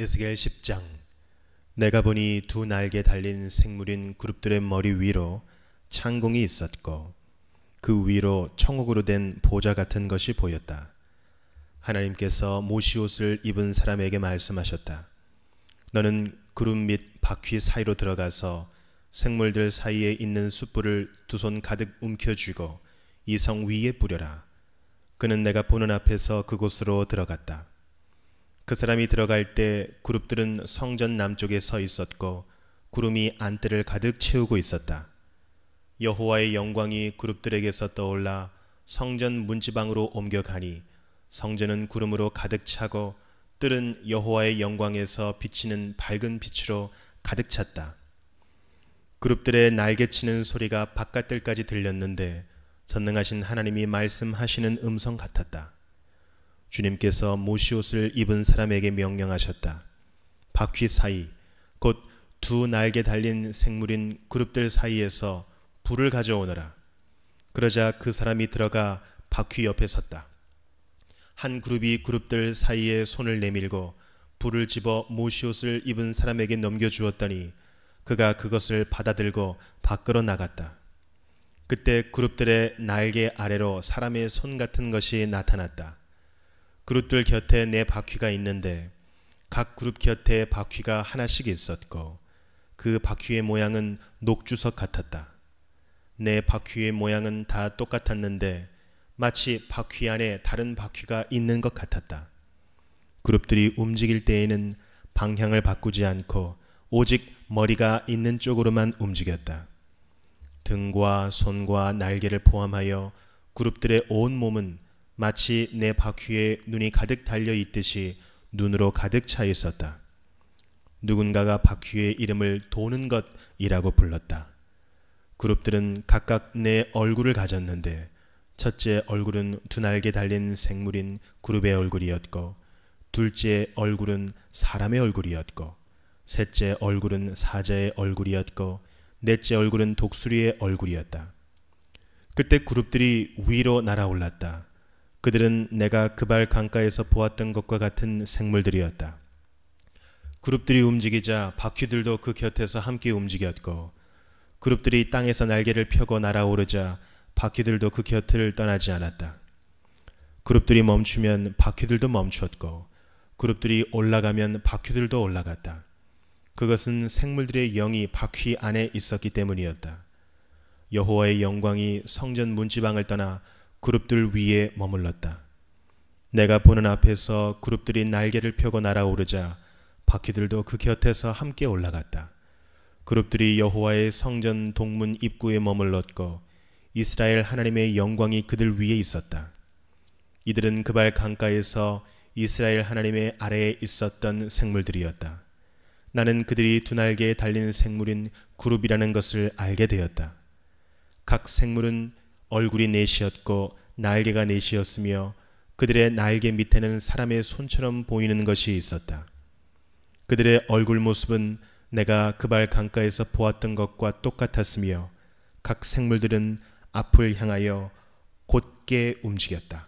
에스겔 10장 내가 보니 두 날개 달린 생물인 그룹들의 머리 위로 창공이 있었고 그 위로 청옥으로 된 보좌 같은 것이 보였다. 하나님께서 모시옷을 입은 사람에게 말씀하셨다. 너는 그룹 및 바퀴 사이로 들어가서 생물들 사이에 있는 숯불을 두 손 가득 움켜쥐고 이성 위에 뿌려라. 그는 내가 보는 앞에서 그곳으로 들어갔다. 그 사람이 들어갈 때 그룹들은 성전 남쪽에 서 있었고 구름이 안뜰을 가득 채우고 있었다. 여호와의 영광이 그룹들에게서 떠올라 성전 문지방으로 옮겨가니 성전은 구름으로 가득 차고 뜰은 여호와의 영광에서 비치는 밝은 빛으로 가득 찼다. 그룹들의 날개치는 소리가 바깥들까지 들렸는데 전능하신 하나님이 말씀하시는 음성 같았다. 주님께서 모시옷을 입은 사람에게 명령하셨다. 바퀴 사이, 곧 두 날개 달린 생물인 그룹들 사이에서 불을 가져오너라. 그러자 그 사람이 들어가 바퀴 옆에 섰다. 한 그룹이 그룹들 사이에 손을 내밀고 불을 집어 모시옷을 입은 사람에게 넘겨주었더니 그가 그것을 받아들고 밖으로 나갔다. 그때 그룹들의 날개 아래로 사람의 손 같은 것이 나타났다. 그룹들 곁에 네 바퀴가 있는데 각 그룹 곁에 바퀴가 하나씩 있었고 그 바퀴의 모양은 녹주석 같았다. 네 바퀴의 모양은 다 똑같았는데 마치 바퀴 안에 다른 바퀴가 있는 것 같았다. 그룹들이 움직일 때에는 방향을 바꾸지 않고 오직 머리가 있는 쪽으로만 움직였다. 등과 손과 날개를 포함하여 그룹들의 온 몸은 마치 내 바퀴에 눈이 가득 달려 있듯이 눈으로 가득 차 있었다. 누군가가 바퀴의 이름을 도는 것이라고 불렀다. 그룹들은 각각 내 얼굴을 가졌는데 첫째 얼굴은 두 날개 달린 생물인 그룹의 얼굴이었고 둘째 얼굴은 사람의 얼굴이었고 셋째 얼굴은 사자의 얼굴이었고 넷째 얼굴은 독수리의 얼굴이었다. 그때 그룹들이 위로 날아올랐다. 그들은 내가 그 발 강가에서 보았던 것과 같은 생물들이었다. 그룹들이 움직이자 바퀴들도 그 곁에서 함께 움직였고 그룹들이 땅에서 날개를 펴고 날아오르자 바퀴들도 그 곁을 떠나지 않았다. 그룹들이 멈추면 바퀴들도 멈추었고 그룹들이 올라가면 바퀴들도 올라갔다. 그것은 생물들의 영이 바퀴 안에 있었기 때문이었다. 여호와의 영광이 성전 문지방을 떠나 그룹들 위에 머물렀다. 내가 보는 앞에서 그룹들이 날개를 펴고 날아오르자 바퀴들도 그 곁에서 함께 올라갔다. 그룹들이 여호와의 성전 동문 입구에 머물렀고 이스라엘 하나님의 영광이 그들 위에 있었다. 이들은 그발 강가에서 이스라엘 하나님의 아래에 있었던 생물들이었다. 나는 그들이 두 날개에 달린 생물인 그룹이라는 것을 알게 되었다. 각 생물은 얼굴이 넷이었고 날개가 넷이었으며 그들의 날개 밑에는 사람의 손처럼 보이는 것이 있었다. 그들의 얼굴 모습은 내가 그 발 강가에서 보았던 것과 똑같았으며 각 생물들은 앞을 향하여 곧게 움직였다.